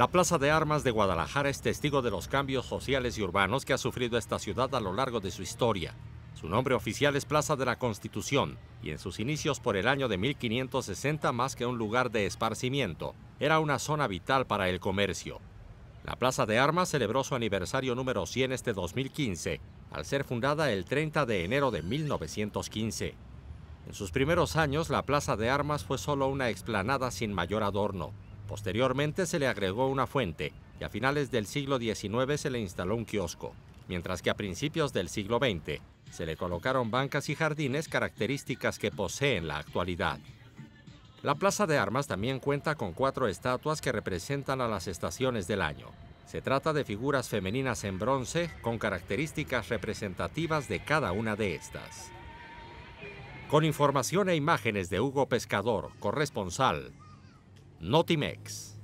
La Plaza de Armas de Guadalajara es testigo de los cambios sociales y urbanos que ha sufrido esta ciudad a lo largo de su historia. Su nombre oficial es Plaza de la Constitución y en sus inicios por el año de 1560 más que un lugar de esparcimiento, era una zona vital para el comercio. La Plaza de Armas celebró su aniversario número 100 este 2015, al ser fundada el 30 de enero de 1915. En sus primeros años, la Plaza de Armas fue solo una explanada sin mayor adorno, Posteriormente se le agregó una fuente y a finales del siglo XIX se le instaló un kiosco, mientras que a principios del siglo XX se le colocaron bancas y jardines características que posee en la actualidad. La Plaza de Armas también cuenta con cuatro estatuas que representan a las estaciones del año. Se trata de figuras femeninas en bronce con características representativas de cada una de estas. Con información e imágenes de Hugo Pescador, corresponsal, Notimex.